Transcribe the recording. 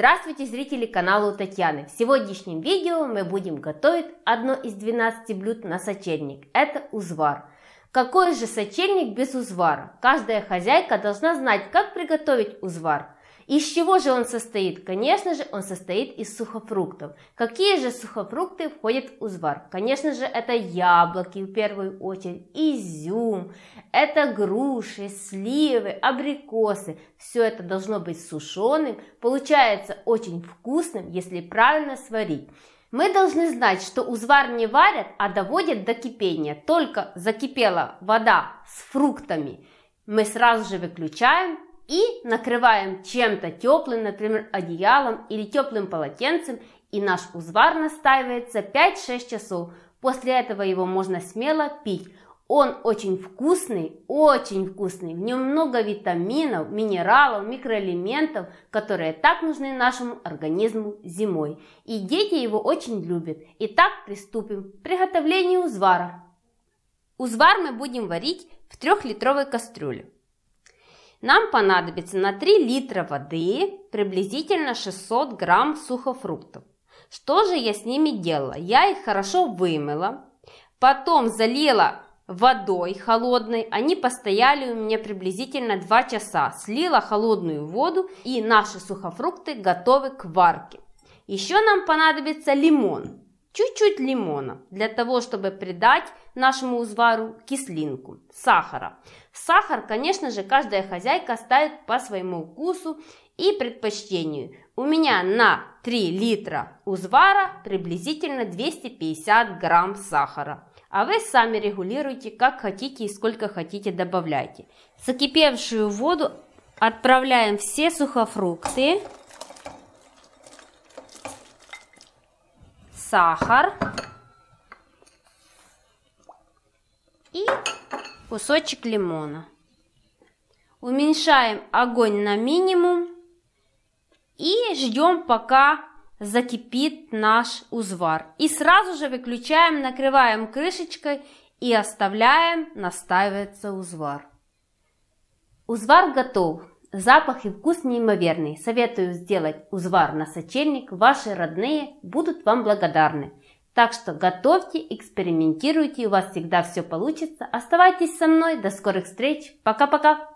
Здравствуйте, зрители канала у Татьяны! В сегодняшнем видео мы будем готовить одно из 12 блюд на сочельник. Это узвар. Какой же сочельник без узвара? Каждая хозяйка должна знать, как приготовить узвар. Из чего же он состоит? Конечно же, он состоит из сухофруктов. Какие же сухофрукты входят в узвар? Конечно же, это яблоки в первую очередь, изюм, это груши, сливы, абрикосы. Все это должно быть сушеным, получается очень вкусным, если правильно сварить. Мы должны знать, что узвар не варят, а доводят до кипения. Только закипела вода с фруктами, мы сразу же выключаем, и накрываем чем-то теплым, например, одеялом или теплым полотенцем, и наш узвар настаивается 5-6 часов. После этого его можно смело пить. Он очень вкусный, очень вкусный. В нем много витаминов, минералов, микроэлементов, которые так нужны нашему организму зимой. И дети его очень любят. Итак, приступим к приготовлению узвара. Узвар мы будем варить в 3-литровой кастрюле нам понадобится на 3 литра воды приблизительно 600 грамм сухофруктов. Что же я с ними делала? Я их хорошо вымыла, потом залила водой холодной. Они постояли у меня приблизительно 2 часа. Слила холодную воду и наши сухофрукты готовы к варке. Еще нам понадобится лимон чуть-чуть лимона, для того, чтобы придать нашему узвару кислинку, сахара. Сахар, конечно же, каждая хозяйка ставит по своему вкусу и предпочтению. У меня на 3 литра узвара приблизительно 250 грамм сахара. А вы сами регулируйте, как хотите и сколько хотите добавляйте. В закипевшую воду отправляем все сухофрукты. сахар и кусочек лимона. Уменьшаем огонь на минимум и ждем, пока закипит наш узвар. И сразу же выключаем, накрываем крышечкой и оставляем настаиваться узвар. Узвар готов. Запах и вкус неимоверный. Советую сделать узвар на сочельник. Ваши родные будут вам благодарны. Так что готовьте, экспериментируйте, у вас всегда все получится. Оставайтесь со мной. До скорых встреч. Пока-пока.